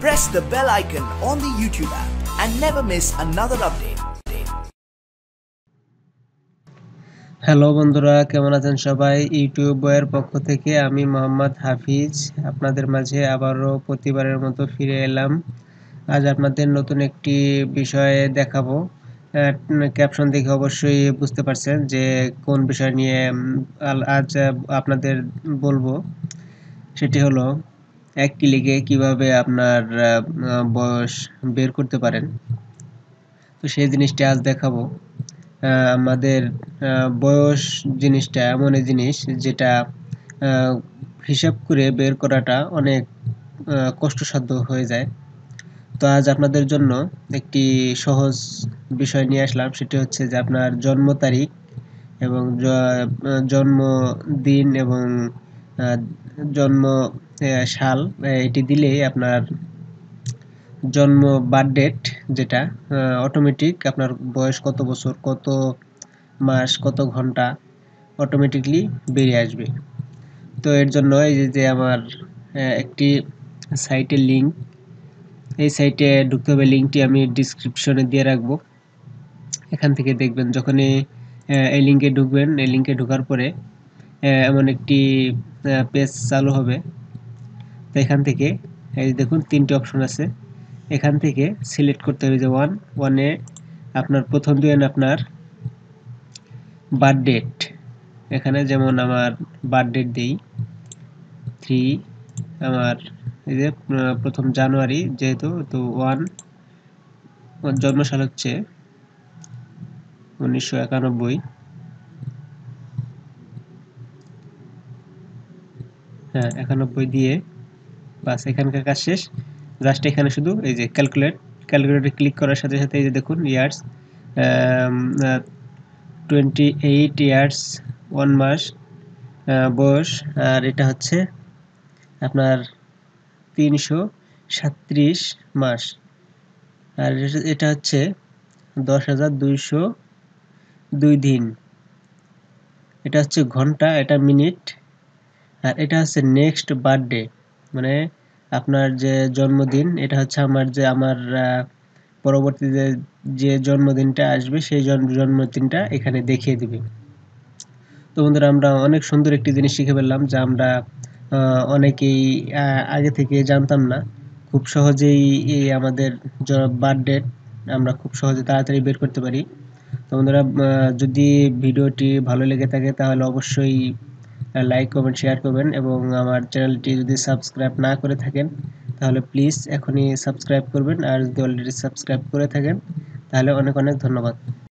Press the bell icon on the YouTube app and never miss another update. Hello বন্ধুরা কেমন আছেন সবাই YouTube পক্ষ থেকে আমি মোহাম্মদ হাফিজ আপনাদের মাঝে আবারও প্রতিবারের মতো ফিরে এলাম আজ আপনাদের নতুন একটি বিষয়ে দেখাবো ক্যাপশন দেখে অবশ্যই বুঝতে পারছেন যে কোন বিষয় নিয়ে আজ আপনাদের বলবো সেটি হলো এক ক্লিকে কিভাবে আপনার বয়স বের করতে পারেন তো সেই জিনিসটা আজ দেখাবো আমাদের বয়স জিনিসটা এমন জিনিস যেটা হিসাব করে বের করাটা অনেক কষ্টসাধ্য হয়ে যায় তো আজ আপনাদের জন্য একটি সহজ বিষয় নিয়ে আসলাম সেটি হচ্ছে যে আপনার জন্ম তারিখ এবং জন্ম দিন এবং জন্ম সাল এটি দিলে আপনার জন্ম বার্থডেট যেটা অটোমেটিক আপনার বয়স কত বছর কত মাস কত ঘন্টা অটোমেটিকলি বেরিয়ে আসবে তো এর জন্য এই যে আমার একটি সাইটের লিঙ্ক এই সাইটে ঢুকতে হবে লিঙ্কটি আমি ডিসক্রিপশনে দিয়ে রাখব এখান থেকে দেখবেন যখনই এই লিঙ্কে ঢুকবেন এই লিঙ্কে ঢোকার পরে এমন একটি পেজ চালু হবে তো এখান থেকে এই দেখুন তিনটি অপশন আছে এখান থেকে সিলেক্ট করতে হবে যে ওয়ান ওয়ানে আপনার প্রথম দিন আপনার বার্থডেট এখানে যেমন আমার বার্থডেট দেই দিই থ্রি আমার এই যে প্রথম জানুয়ারি যেহেতু তো ওয়ান জন্মসাল হচ্ছে উনিশশো একানব্বই হ্যাঁ একানব্বই দিয়ে বাস এখানকার কাজ শেষ জাস্ট এখানে শুধু এই যে ক্যালকুলেট ক্যালকুলেটে ক্লিক করার সাথে সাথে এই যে দেখুন years twenty eight years one মাস uh, বয়স আর এটা হচ্ছে আপনার তিনশো সাত্রিশ মাস আর এটা হচ্ছে দশ হাজার দুইশো দুই দিন এটা হচ্ছে ঘন্টা এটা মিনিট আর এটা হচ্ছে নেক্সট বার্থডে মানে আপনার যে জন্মদিন এটা হচ্ছে আমার যে আমার পরবর্তীতে যে জন্মদিনটা আসবে সেই জন্মদিনটা এখানে দেখিয়ে দিবে তো বন্ধুরা আমরা অনেক সুন্দর একটি জিনিস শিখে ফেললাম যা আমরা অনেকেই আগে থেকে জানতাম না খুব সহজেই এই আমাদের বার্থডে আমরা খুব সহজে তাড়াতাড়ি বের করতে পারি তো বন্ধুরা যদি ভিডিওটি ভালো লেগে থাকে তাহলে অবশ্যই লাইক করবেন শেয়ার করবেন এবং আমার চ্যানেলটি যদি সাবস্ক্রাইব না করে থাকেন তাহলে প্লিজ এখনই সাবস্ক্রাইব করবেন আর যদি অলরেডি সাবস্ক্রাইব করে থাকেন তাহলে অনেক অনেক ধন্যবাদ